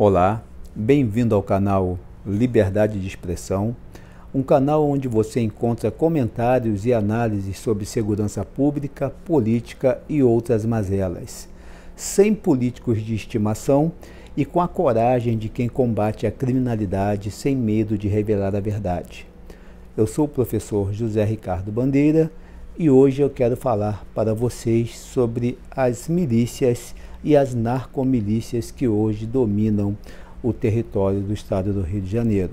Olá, bem-vindo ao canal Liberdade de Expressão, um canal onde você encontra comentários e análises sobre segurança pública, política e outras mazelas, sem políticos de estimação e com a coragem de quem combate a criminalidade sem medo de revelar a verdade. Eu sou o professor José Ricardo Bandeira e hoje eu quero falar para vocês sobre as milícias e as narcomilícias que hoje dominam o território do estado do Rio de Janeiro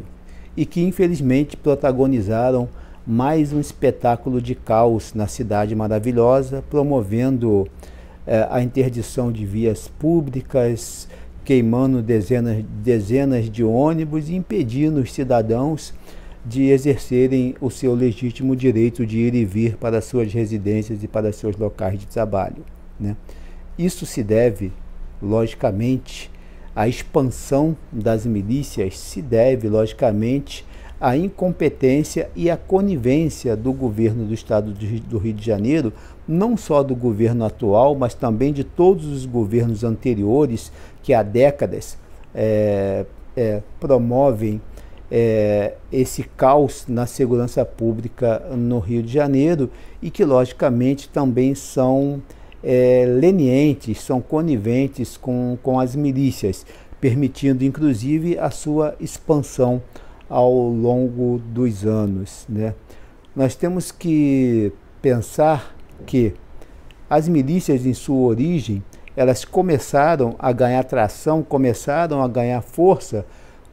e que infelizmente protagonizaram mais um espetáculo de caos na cidade maravilhosa, promovendo eh, a interdição de vias públicas, queimando dezenas, dezenas de ônibus e impedindo os cidadãos de exercerem o seu legítimo direito de ir e vir para suas residências e para seus locais de trabalho. Né? Isso se deve, logicamente, à expansão das milícias, se deve, logicamente, à incompetência e à conivência do governo do estado do Rio de Janeiro, não só do governo atual, mas também de todos os governos anteriores que há décadas é, é, promovem é, esse caos na segurança pública no Rio de Janeiro e que, logicamente, também são é, lenientes, são coniventes com, com as milícias, permitindo, inclusive, a sua expansão ao longo dos anos. Né? Nós temos que pensar que as milícias, em sua origem, elas começaram a ganhar tração, começaram a ganhar força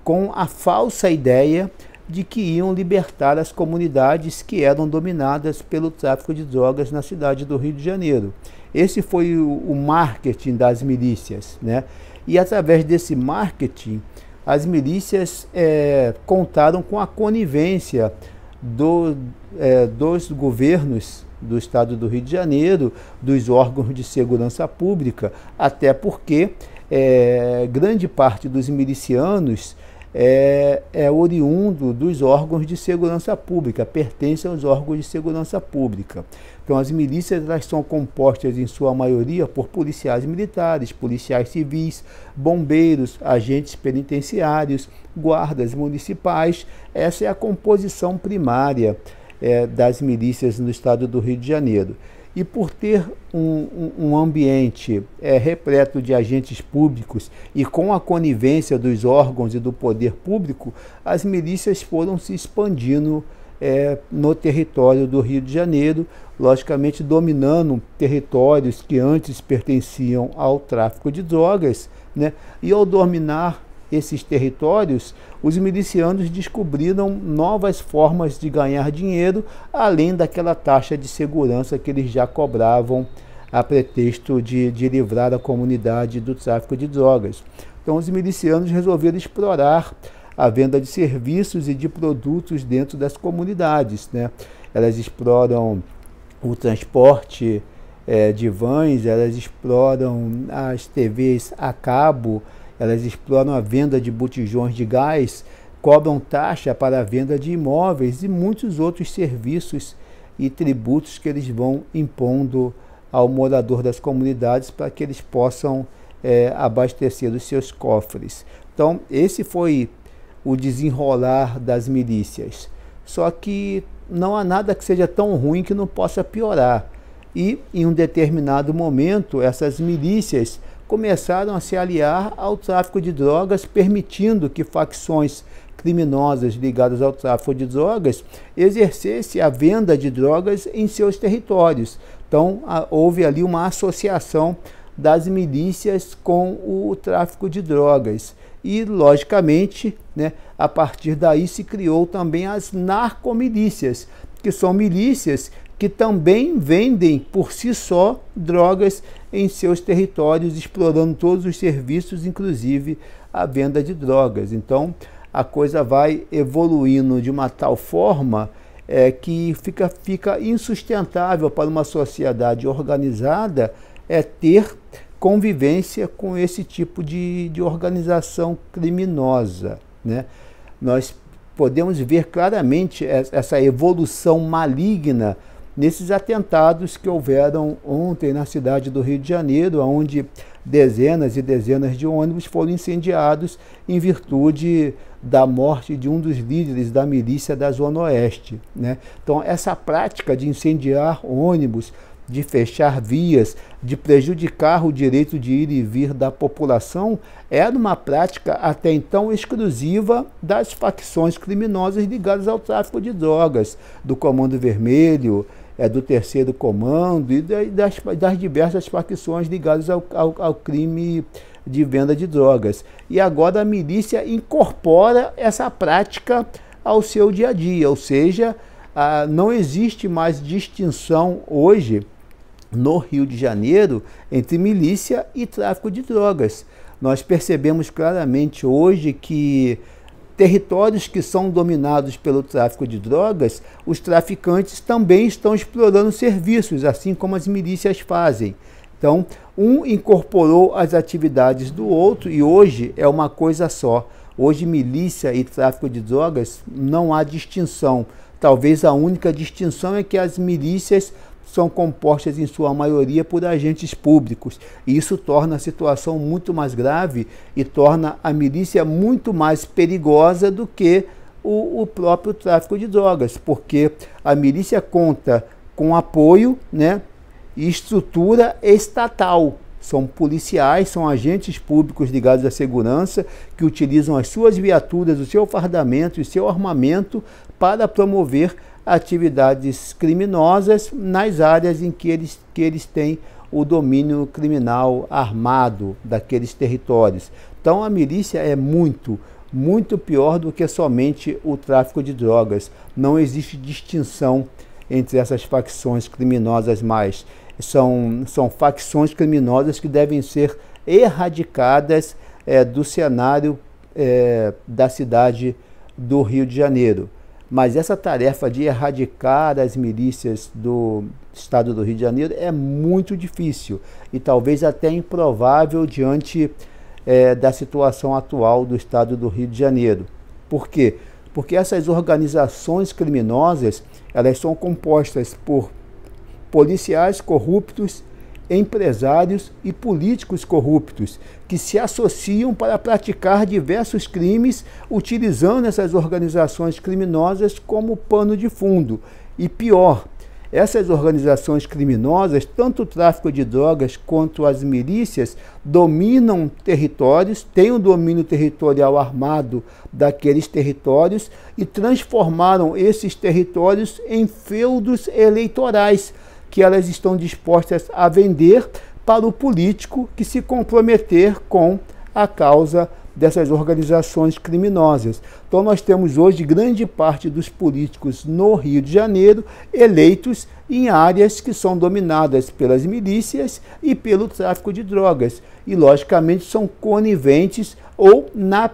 com a falsa ideia de que iam libertar as comunidades que eram dominadas pelo tráfico de drogas na cidade do Rio de Janeiro. Esse foi o, marketing das milícias, né? E através desse marketing, as milícias é, contaram com a conivência do, é, dos governos do estado do Rio de Janeiro, dos órgãos de segurança pública, até porque é, grande parte dos milicianos é, é oriundo dos órgãos de segurança pública, pertence aos órgãos de segurança pública. Então, as milícias elas são compostas, em sua maioria, por policiais militares, policiais civis, bombeiros, agentes penitenciários, guardas municipais. Essa é a composição primária é, das milícias no estado do Rio de Janeiro. E por ter um, um ambiente é, repleto de agentes públicos e com a conivência dos órgãos e do poder público, as milícias foram se expandindo é, no território do Rio de Janeiro, logicamente dominando territórios que antes pertenciam ao tráfico de drogas, né? e ao dominar esses territórios, os milicianos descobriram novas formas de ganhar dinheiro, além daquela taxa de segurança que eles já cobravam a pretexto de, de livrar a comunidade do tráfico de drogas. Então, os milicianos resolveram explorar a venda de serviços e de produtos dentro das comunidades. Né? Elas exploram o transporte é, de vans, elas exploram as TVs a cabo, elas exploram a venda de botijões de gás, cobram taxa para a venda de imóveis e muitos outros serviços e tributos que eles vão impondo ao morador das comunidades para que eles possam é, abastecer os seus cofres. Então, esse foi o desenrolar das milícias. Só que não há nada que seja tão ruim que não possa piorar. E, em um determinado momento, essas milícias começaram a se aliar ao tráfico de drogas, permitindo que facções criminosas ligadas ao tráfico de drogas exercesse a venda de drogas em seus territórios. Então, houve ali uma associação das milícias com o tráfico de drogas. E, logicamente, né, a partir daí se criou também as narcomilícias, que são milícias que também vendem por si só drogas em seus territórios, explorando todos os serviços, inclusive a venda de drogas. Então a coisa vai evoluindo de uma tal forma é, que fica, fica insustentável para uma sociedade organizada é ter convivência com esse tipo de, de organização criminosa. Né? Nós podemos ver claramente essa evolução maligna nesses atentados que houveram ontem na cidade do Rio de Janeiro, onde dezenas e dezenas de ônibus foram incendiados em virtude da morte de um dos líderes da milícia da Zona Oeste. Né? Então, essa prática de incendiar ônibus, de fechar vias, de prejudicar o direito de ir e vir da população, era uma prática até então exclusiva das facções criminosas ligadas ao tráfico de drogas, do Comando Vermelho, é, do terceiro comando e das, das diversas facções ligadas ao, ao, ao crime de venda de drogas. E agora a milícia incorpora essa prática ao seu dia a dia, ou seja, não existe mais distinção hoje no Rio de Janeiro entre milícia e tráfico de drogas. Nós percebemos claramente hoje que territórios que são dominados pelo tráfico de drogas, os traficantes também estão explorando serviços, assim como as milícias fazem. Então, um incorporou as atividades do outro e hoje é uma coisa só. Hoje, milícia e tráfico de drogas não há distinção. Talvez a única distinção é que as milícias são compostas em sua maioria por agentes públicos. E isso torna a situação muito mais grave e torna a milícia muito mais perigosa do que o, o próprio tráfico de drogas, porque a milícia conta com apoio né, e estrutura estatal. São policiais, são agentes públicos ligados à segurança que utilizam as suas viaturas, o seu fardamento e o seu armamento para promover atividades criminosas nas áreas em que eles, que eles têm o domínio criminal armado daqueles territórios. Então a milícia é muito, muito pior do que somente o tráfico de drogas. Não existe distinção entre essas facções criminosas mais. São, são facções criminosas que devem ser erradicadas é, do cenário é, da cidade do Rio de Janeiro. Mas essa tarefa de erradicar as milícias do estado do Rio de Janeiro é muito difícil e talvez até improvável diante é, da situação atual do estado do Rio de Janeiro. Por quê? Porque essas organizações criminosas elas são compostas por policiais corruptos empresários e políticos corruptos que se associam para praticar diversos crimes utilizando essas organizações criminosas como pano de fundo. E pior, essas organizações criminosas, tanto o tráfico de drogas quanto as milícias, dominam territórios, têm o um domínio territorial armado daqueles territórios e transformaram esses territórios em feudos eleitorais que elas estão dispostas a vender para o político que se comprometer com a causa dessas organizações criminosas. Então, nós temos hoje grande parte dos políticos no Rio de Janeiro eleitos em áreas que são dominadas pelas milícias e pelo tráfico de drogas. E, logicamente, são coniventes ou, na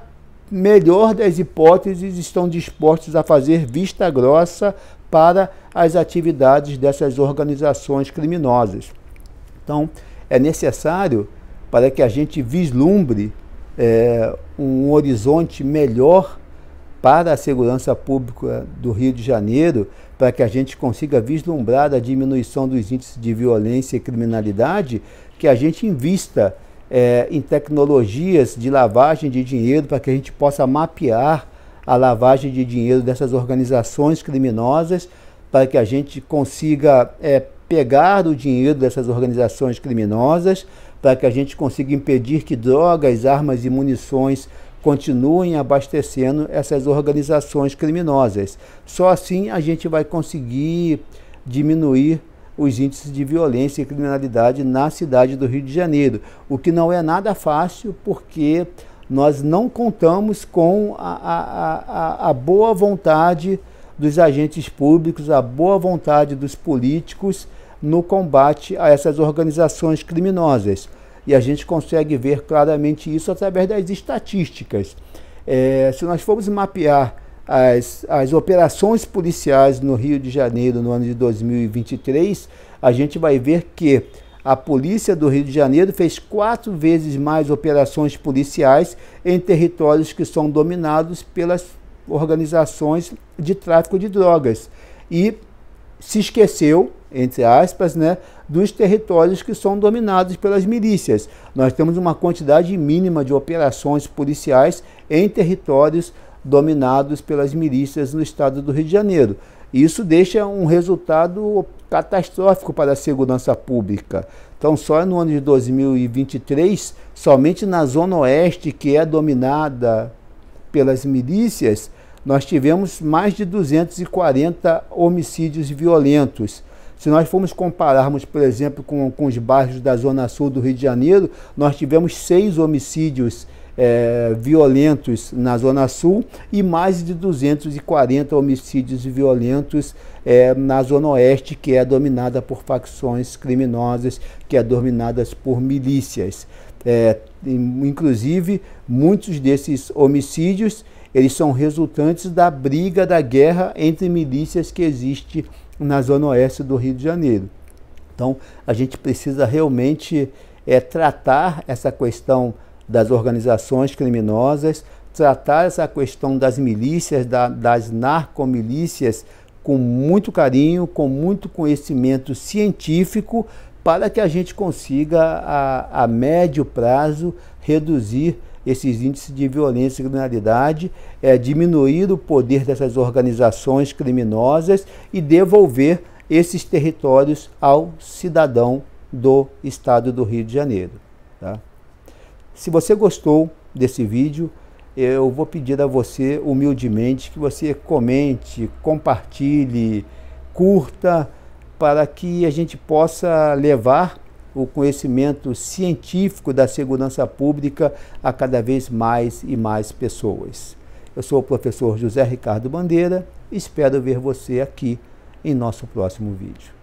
melhor das hipóteses, estão dispostos a fazer vista grossa para as atividades dessas organizações criminosas. Então, é necessário para que a gente vislumbre é, um horizonte melhor para a segurança pública do Rio de Janeiro, para que a gente consiga vislumbrar a diminuição dos índices de violência e criminalidade, que a gente invista é, em tecnologias de lavagem de dinheiro, para que a gente possa mapear a lavagem de dinheiro dessas organizações criminosas para que a gente consiga é, pegar o dinheiro dessas organizações criminosas, para que a gente consiga impedir que drogas, armas e munições continuem abastecendo essas organizações criminosas. Só assim a gente vai conseguir diminuir os índices de violência e criminalidade na cidade do Rio de Janeiro, o que não é nada fácil porque nós não contamos com a, a, a, a boa vontade dos agentes públicos, a boa vontade dos políticos no combate a essas organizações criminosas. E a gente consegue ver claramente isso através das estatísticas. É, se nós formos mapear as, as operações policiais no Rio de Janeiro no ano de 2023, a gente vai ver que a polícia do Rio de Janeiro fez quatro vezes mais operações policiais em territórios que são dominados pelas organizações de tráfico de drogas. E se esqueceu, entre aspas, né, dos territórios que são dominados pelas milícias. Nós temos uma quantidade mínima de operações policiais em territórios dominados pelas milícias no estado do Rio de Janeiro. Isso deixa um resultado catastrófico para a segurança pública. Então, só no ano de 2023, somente na Zona Oeste, que é dominada pelas milícias, nós tivemos mais de 240 homicídios violentos. Se nós formos compararmos, por exemplo, com, com os bairros da Zona Sul do Rio de Janeiro, nós tivemos seis homicídios é, violentos na Zona Sul e mais de 240 homicídios violentos é, na Zona Oeste, que é dominada por facções criminosas, que é dominada por milícias. É, inclusive, muitos desses homicídios eles são resultantes da briga, da guerra entre milícias que existe na zona oeste do Rio de Janeiro. Então, a gente precisa realmente é, tratar essa questão das organizações criminosas, tratar essa questão das milícias, da, das narcomilícias, com muito carinho, com muito conhecimento científico, para que a gente consiga, a, a médio prazo, reduzir esses índices de violência e criminalidade, é, diminuir o poder dessas organizações criminosas e devolver esses territórios ao cidadão do estado do Rio de Janeiro. Tá? Se você gostou desse vídeo, eu vou pedir a você humildemente que você comente, compartilhe, curta, para que a gente possa levar o conhecimento científico da segurança pública a cada vez mais e mais pessoas. Eu sou o professor José Ricardo Bandeira e espero ver você aqui em nosso próximo vídeo.